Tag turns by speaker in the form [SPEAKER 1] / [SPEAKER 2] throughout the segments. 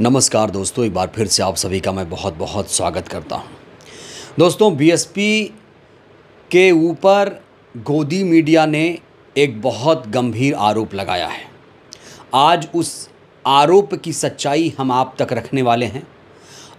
[SPEAKER 1] नमस्कार दोस्तों एक बार फिर से आप सभी का मैं बहुत बहुत स्वागत करता हूं दोस्तों बीएसपी के ऊपर गोदी मीडिया ने एक बहुत गंभीर आरोप लगाया है आज उस आरोप की सच्चाई हम आप तक रखने वाले हैं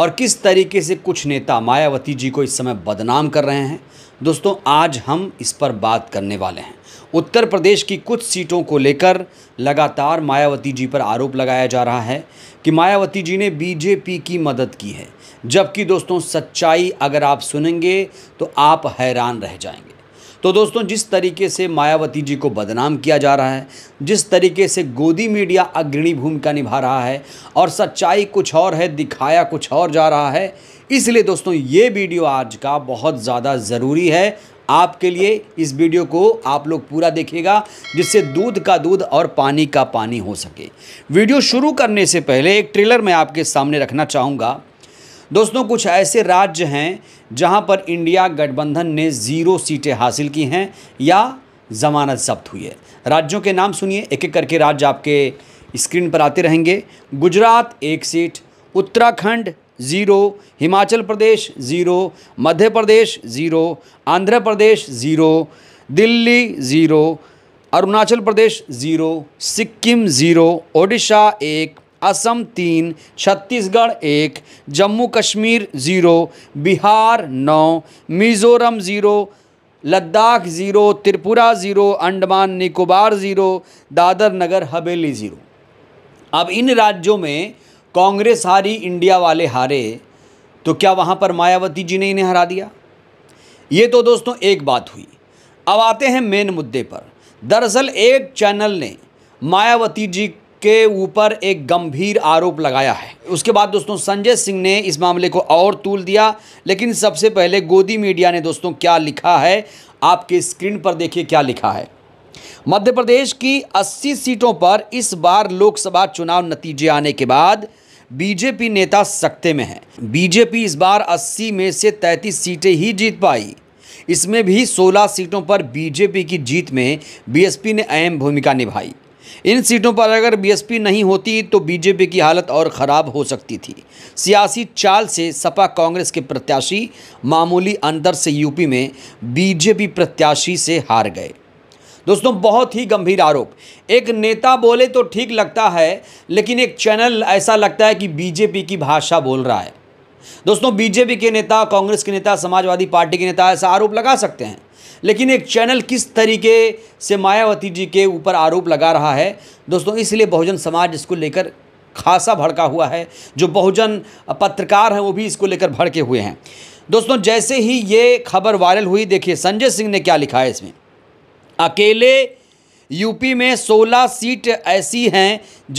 [SPEAKER 1] और किस तरीके से कुछ नेता मायावती जी को इस समय बदनाम कर रहे हैं दोस्तों आज हम इस पर बात करने वाले हैं उत्तर प्रदेश की कुछ सीटों को लेकर लगातार मायावती जी पर आरोप लगाया जा रहा है कि मायावती जी ने बीजेपी की मदद की है जबकि दोस्तों सच्चाई अगर आप सुनेंगे तो आप हैरान रह जाएंगे तो दोस्तों जिस तरीके से मायावती जी को बदनाम किया जा रहा है जिस तरीके से गोदी मीडिया अग्रणी भूमिका निभा रहा है और सच्चाई कुछ और है दिखाया कुछ और जा रहा है इसलिए दोस्तों ये वीडियो आज का बहुत ज़्यादा ज़रूरी है आपके लिए इस वीडियो को आप लोग पूरा देखेगा जिससे दूध का दूध और पानी का पानी हो सके वीडियो शुरू करने से पहले एक ट्रेलर मैं आपके सामने रखना चाहूँगा दोस्तों कुछ ऐसे राज्य हैं जहां पर इंडिया गठबंधन ने ज़ीरो सीटें हासिल की हैं या जमानत जब्त हुई है राज्यों के नाम सुनिए एक एक करके राज्य आपके स्क्रीन पर आते रहेंगे गुजरात एक seat Uttarakhand zero Himachal Pradesh zero Madhya Pradesh zero Andhra Pradesh zero Delhi zero Arunachal Pradesh zero Sikkim zero Odisha एक असम तीन छत्तीसगढ़ एक जम्मू कश्मीर ज़ीरो बिहार नौ Mizoram zero Ladakh zero Tripura zero Andaman Nicobar zero Dadra Nagar Haveli zero अब इन राज्यों में कांग्रेस हारी इंडिया वाले हारे तो क्या वहाँ पर मायावती जी ने इन्हें हरा दिया ये तो दोस्तों एक बात हुई अब आते हैं मेन मुद्दे पर दरअसल एक चैनल ने मायावती जी के ऊपर एक गंभीर आरोप लगाया है उसके बाद दोस्तों संजय सिंह ने इस मामले को और तूल दिया लेकिन सबसे पहले गोदी मीडिया ने दोस्तों क्या लिखा है आपके स्क्रीन पर देखिए क्या लिखा है मध्य प्रदेश की 80 सीटों पर इस बार लोकसभा चुनाव नतीजे आने के बाद बीजेपी नेता सख्ते में है बीजेपी इस बार 80 में से 33 सीटें ही जीत पाई इसमें भी 16 सीटों पर बीजेपी की जीत में बीएसपी ने अहम भूमिका निभाई इन सीटों पर अगर बीएसपी नहीं होती तो बीजेपी की हालत और ख़राब हो सकती थी सियासी चाल से सपा कांग्रेस के प्रत्याशी मामूली अंतर से यूपी में बीजेपी प्रत्याशी से हार गए दोस्तों बहुत ही गंभीर आरोप एक नेता बोले तो ठीक लगता है लेकिन एक चैनल ऐसा लगता है कि बीजेपी की भाषा बोल रहा है दोस्तों बीजेपी के नेता कांग्रेस के नेता समाजवादी पार्टी के नेता ऐसा आरोप लगा सकते हैं लेकिन एक चैनल किस तरीके से मायावती जी के ऊपर आरोप लगा रहा है दोस्तों इसलिए बहुजन समाज इसको लेकर खासा भड़का हुआ है जो बहुजन पत्रकार हैं वो भी इसको लेकर भड़के हुए हैं दोस्तों जैसे ही ये खबर वायरल हुई देखिए संजय सिंह ने क्या लिखा है इसमें अकेले यूपी में 16 सीट ऐसी हैं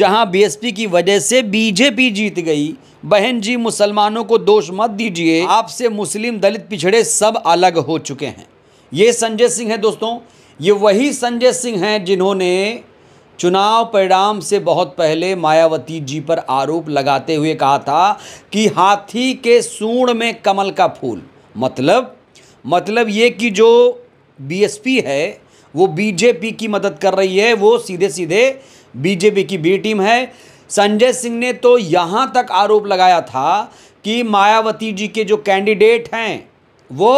[SPEAKER 1] जहां बीएसपी की वजह से बीजेपी जीत गई बहन जी मुसलमानों को दोष मत दीजिए आपसे मुस्लिम दलित पिछड़े सब अलग हो चुके हैं ये संजय सिंह हैं दोस्तों ये वही संजय सिंह हैं जिन्होंने चुनाव परिणाम से बहुत पहले मायावती जी पर आरोप लगाते हुए कहा था कि हाथी के सूण में कमल का फूल मतलब मतलब ये कि जो बीएसपी है वो बीजेपी की मदद कर रही है वो सीधे सीधे बीजेपी की बी टीम है संजय सिंह ने तो यहाँ तक आरोप लगाया था कि मायावती जी के जो कैंडिडेट हैं वो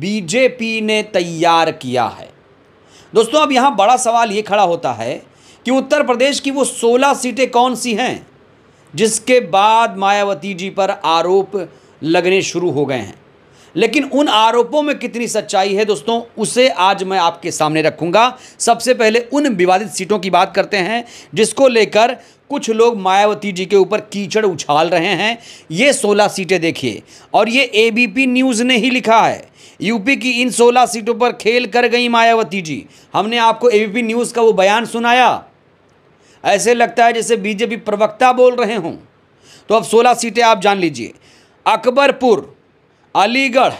[SPEAKER 1] बीजेपी ने तैयार किया है दोस्तों अब यहाँ बड़ा सवाल ये खड़ा होता है कि उत्तर प्रदेश की वो सोलह सीटें कौन सी हैं जिसके बाद मायावती जी पर आरोप लगने शुरू हो गए हैं लेकिन उन आरोपों में कितनी सच्चाई है दोस्तों उसे आज मैं आपके सामने रखूंगा सबसे पहले उन विवादित सीटों की बात करते हैं जिसको लेकर कुछ लोग मायावती जी के ऊपर कीचड़ उछाल रहे हैं ये सोलह सीटें देखिए और ये एबीपी न्यूज़ ने ही लिखा है यूपी की इन 16 सीटों पर खेल कर गई मायावती जी हमने आपको एबीपी न्यूज़ का वो बयान सुनाया ऐसे लगता है जैसे बीजेपी प्रवक्ता बोल रहे हों तो अब 16 सीटें आप जान लीजिए अकबरपुर अलीगढ़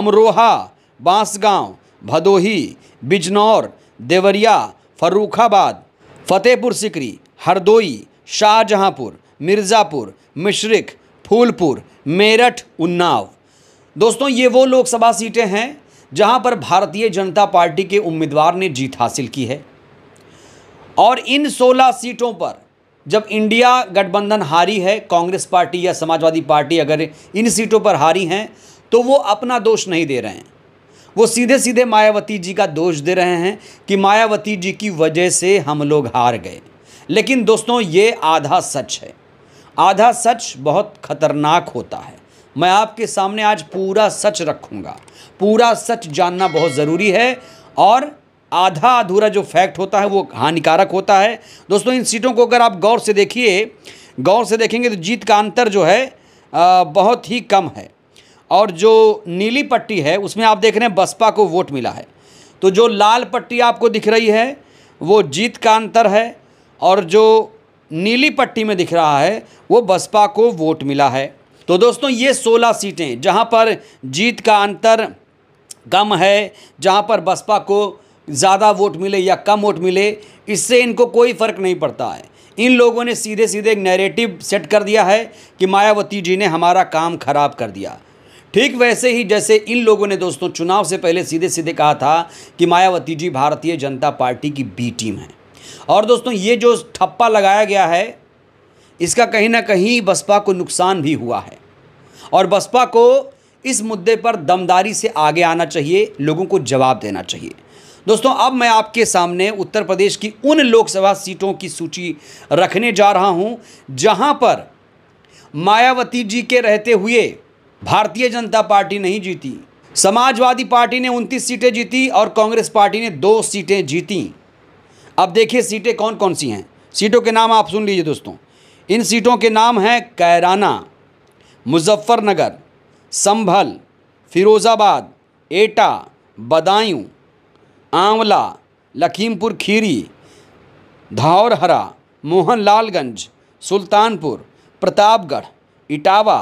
[SPEAKER 1] अमरोहा बांसगांव भदोही बिजनौर देवरिया फर्रुखाबाद फतेहपुर सिकरी हरदोई शाहजहांपुर मिर्ज़ापुर मिश्रिक फूलपुर मेरठ उन्नाव दोस्तों ये वो लोकसभा सीटें हैं जहां पर भारतीय जनता पार्टी के उम्मीदवार ने जीत हासिल की है और इन 16 सीटों पर जब इंडिया गठबंधन हारी है कांग्रेस पार्टी या समाजवादी पार्टी अगर इन सीटों पर हारी हैं तो वो अपना दोष नहीं दे रहे हैं वो सीधे सीधे मायावती जी का दोष दे रहे हैं कि मायावती जी की वजह से हम लोग हार गए लेकिन दोस्तों ये आधा सच है आधा सच बहुत खतरनाक होता है मैं आपके सामने आज पूरा सच रखूँगा पूरा सच जानना बहुत ज़रूरी है और आधा अधूरा जो फैक्ट होता है वो हानिकारक होता है दोस्तों इन सीटों को अगर आप गौर से देखिए गौर से देखेंगे तो जीत का अंतर जो है आ, बहुत ही कम है और जो नीली पट्टी है उसमें आप देख रहे हैं बसपा को वोट मिला है तो जो लाल पट्टी आपको दिख रही है वो जीत का अंतर है और जो नीली पट्टी में दिख रहा है वो बसपा को वोट मिला है तो दोस्तों ये सोलह सीटें जहाँ पर जीत का अंतर कम है जहाँ पर बसपा को ज़्यादा वोट मिले या कम वोट मिले इससे इनको कोई फ़र्क नहीं पड़ता है इन लोगों ने सीधे सीधे एक नैरेटिव सेट कर दिया है कि मायावती जी ने हमारा काम खराब कर दिया ठीक वैसे ही जैसे इन लोगों ने दोस्तों चुनाव से पहले सीधे सीधे कहा था कि मायावती जी भारतीय जनता पार्टी की बी टीम है और दोस्तों ये जो ठप्पा लगाया गया है इसका कहीं ना कहीं बसपा को नुकसान भी हुआ है और बसपा को इस मुद्दे पर दमदारी से आगे आना चाहिए लोगों को जवाब देना चाहिए दोस्तों अब मैं आपके सामने उत्तर प्रदेश की उन लोकसभा सीटों की सूची रखने जा रहा हूं जहां पर मायावती जी के रहते हुए भारतीय जनता पार्टी नहीं जीती समाजवादी पार्टी ने उनतीस सीटें जीती और कांग्रेस पार्टी ने दो सीटें जीती अब देखिए सीटें कौन कौन सी हैं सीटों के नाम आप सुन लीजिए दोस्तों इन सीटों के नाम हैं कैराना मुजफ्फरनगर संभल फिरोज़ाबाद एटा बदायूं आंवला लखीमपुर खीरी धौरहरा मोहनलालगंज सुल्तानपुर प्रतापगढ़ इटावा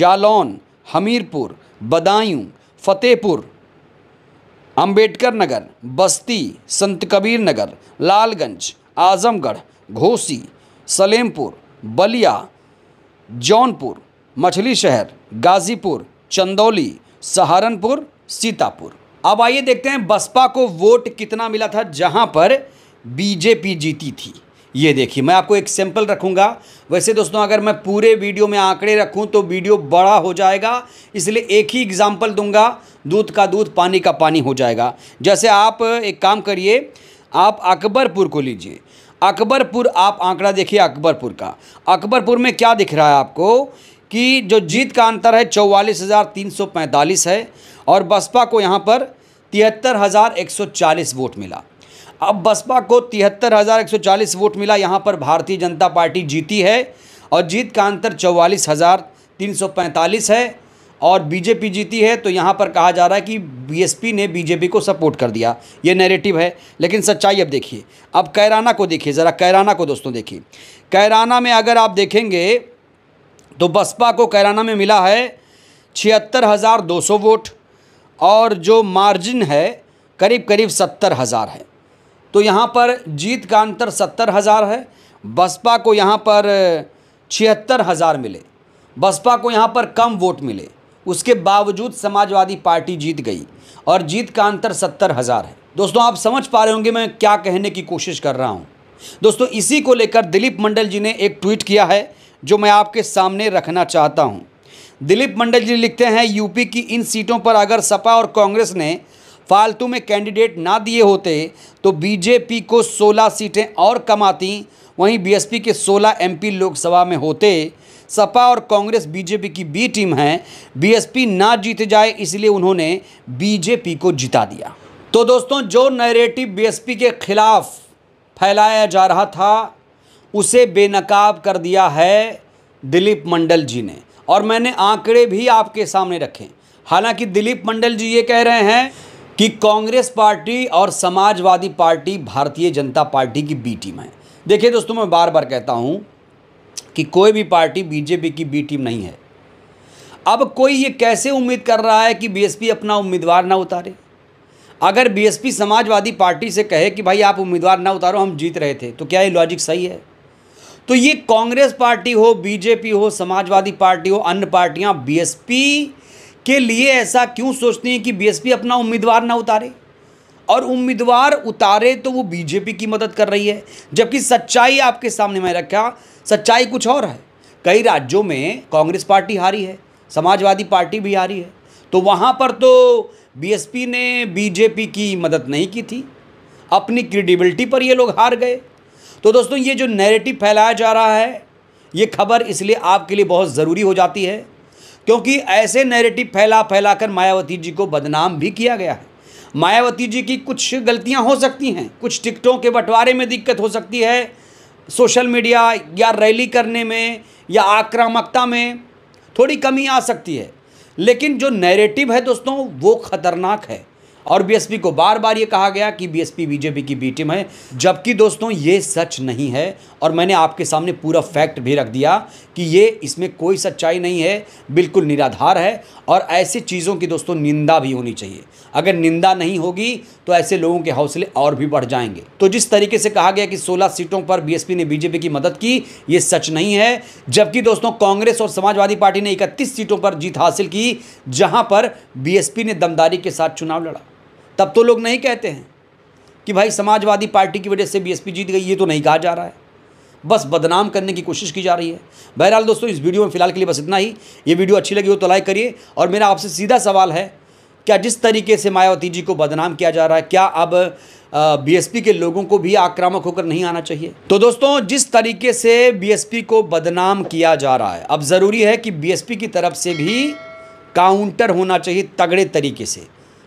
[SPEAKER 1] जालौन हमीरपुर बदायूं फतेहपुर अंबेडकर नगर बस्ती संत कबीर नगर लालगंज आजमगढ़ घोसी सलेमपुर बलिया जौनपुर मछली शहर गाजीपुर चंदौली सहारनपुर सीतापुर अब आइए देखते हैं बसपा को वोट कितना मिला था जहां पर बीजेपी जीती थी ये देखिए मैं आपको एक सैंपल रखूंगा वैसे दोस्तों अगर मैं पूरे वीडियो में आंकड़े रखूं तो वीडियो बड़ा हो जाएगा इसलिए एक ही एग्जाम्पल दूंगा दूध का दूध पानी का पानी हो जाएगा जैसे आप एक काम करिए आप अकबरपुर को लीजिए अकबरपुर आप आंकड़ा देखिए अकबरपुर का अकबरपुर में क्या दिख रहा है आपको कि जो जीत का अंतर है चौवालीस हज़ार तीन सौ पैंतालीस है और बसपा को यहाँ पर तिहत्तर हज़ार एक सौ चालीस वोट मिला अब बसपा को तिहत्तर हज़ार एक सौ चालीस वोट मिला यहाँ पर भारतीय जनता पार्टी जीती है और जीत का अंतर चौवालीस हज़ार तीन सौ पैंतालीस है और बीजेपी जीती है तो यहाँ पर कहा जा रहा है कि बीएसपी ने बीजेपी को सपोर्ट कर दिया ये नैरेटिव है लेकिन सच्चाई अब देखिए अब कैराना को देखिए ज़रा कैराना को दोस्तों देखिए कैराना में अगर आप देखेंगे तो बसपा को कैराना में मिला है छिहत्तर हज़ार दो सौ वोट और जो मार्जिन है करीब करीब सत्तर हज़ार है तो यहाँ पर जीत का अंतर सत्तर हज़ार है बसपा को यहाँ पर छिहत्तर हज़ार मिले बसपा को यहाँ पर कम वोट मिले उसके बावजूद समाजवादी पार्टी जीत गई और जीत का अंतर सत्तर हज़ार है दोस्तों आप समझ पा रहे होंगे मैं क्या कहने की कोशिश कर रहा हूँ दोस्तों इसी को लेकर दिलीप मंडल जी ने एक ट्वीट किया है जो मैं आपके सामने रखना चाहता हूँ दिलीप मंडल जी लिखते हैं यूपी की इन सीटों पर अगर सपा और कांग्रेस ने फालतू में कैंडिडेट ना दिए होते तो बीजेपी को 16 सीटें और कमाती वहीं बीएसपी के 16 एमपी लोकसभा में होते सपा और कांग्रेस बीजेपी की बी टीम है बीएसपी ना जीत जाए इसलिए उन्होंने बीजेपी को जिता दिया तो दोस्तों जो नैरेटिव बीएसपी के खिलाफ फैलाया जा रहा था उसे बेनकाब कर दिया है दिलीप मंडल जी ने और मैंने आंकड़े भी आपके सामने रखे हालांकि दिलीप मंडल जी ये कह रहे हैं कि कांग्रेस पार्टी और समाजवादी पार्टी भारतीय जनता पार्टी की बी टीम है देखिए दोस्तों मैं बार बार कहता हूँ कि कोई भी पार्टी बीजेपी की बी टीम नहीं है अब कोई ये कैसे उम्मीद कर रहा है कि बीएसपी अपना उम्मीदवार ना उतारे अगर बीएसपी समाजवादी पार्टी से कहे कि भाई आप उम्मीदवार ना उतारो हम जीत रहे थे तो क्या ये लॉजिक सही है तो ये कांग्रेस पार्टी हो बीजेपी हो समाजवादी पार्टी हो अन्य पार्टियां बीएसपी के लिए ऐसा क्यों सोचती हैं कि बीएसपी अपना उम्मीदवार ना उतारे और उम्मीदवार उतारे तो वो बीजेपी की मदद कर रही है जबकि सच्चाई आपके सामने मैं रखा सच्चाई कुछ और है कई राज्यों में कांग्रेस पार्टी हारी है समाजवादी पार्टी भी हारी है तो वहाँ पर तो बीएसपी ने बीजेपी की मदद नहीं की थी अपनी क्रेडिबिलिटी पर ये लोग हार गए तो दोस्तों ये जो नैरेटिव फैलाया जा रहा है ये खबर इसलिए आपके लिए बहुत ज़रूरी हो जाती है क्योंकि ऐसे नैरेटिव फैला फैला कर मायावती जी को बदनाम भी किया गया है मायावती जी की कुछ गलतियां हो सकती हैं कुछ टिकटों के बंटवारे में दिक्कत हो सकती है सोशल मीडिया या रैली करने में या आक्रामकता में थोड़ी कमी आ सकती है लेकिन जो नैरेटिव है दोस्तों वो खतरनाक है और बीएसपी को बार बार ये कहा गया कि बीएसपी बीजेपी की बी टीम है जबकि दोस्तों ये सच नहीं है और मैंने आपके सामने पूरा फैक्ट भी रख दिया कि ये इसमें कोई सच्चाई नहीं है बिल्कुल निराधार है और ऐसी चीज़ों की दोस्तों निंदा भी होनी चाहिए अगर निंदा नहीं होगी तो ऐसे लोगों के हौसले और भी बढ़ जाएंगे तो जिस तरीके से कहा गया कि 16 सीटों पर बीएसपी ने बीजेपी की मदद की ये सच नहीं है जबकि दोस्तों कांग्रेस और समाजवादी पार्टी ने इकतीस सीटों पर जीत हासिल की जहां पर बीएसपी ने दमदारी के साथ चुनाव लड़ा तब तो लोग नहीं कहते हैं कि भाई समाजवादी पार्टी की वजह से बीएसपी जीत गई ये तो नहीं कहा जा रहा है बस बदनाम करने की कोशिश की जा रही है बहरहाल दोस्तों इस वीडियो में फिलहाल के लिए बस इतना ही ये वीडियो अच्छी लगी हो तो लाइक करिए और मेरा आपसे सीधा सवाल है क्या जिस तरीके से मायावती जी को बदनाम किया जा रहा है क्या अब बीएसपी के लोगों को भी आक्रामक होकर नहीं आना चाहिए तो दोस्तों जिस तरीके से बीएसपी को बदनाम किया जा रहा है अब ज़रूरी है कि बीएसपी की तरफ से भी काउंटर होना चाहिए तगड़े तरीके से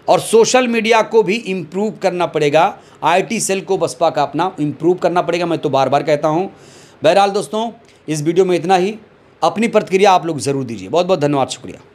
[SPEAKER 1] और सोशल मीडिया को भी इम्प्रूव करना पड़ेगा आईटी सेल को बसपा का अपना इम्प्रूव करना पड़ेगा मैं तो बार बार कहता हूँ बहरहाल दोस्तों इस वीडियो में इतना ही अपनी प्रतिक्रिया आप लोग ज़रूर दीजिए बहुत बहुत धन्यवाद शुक्रिया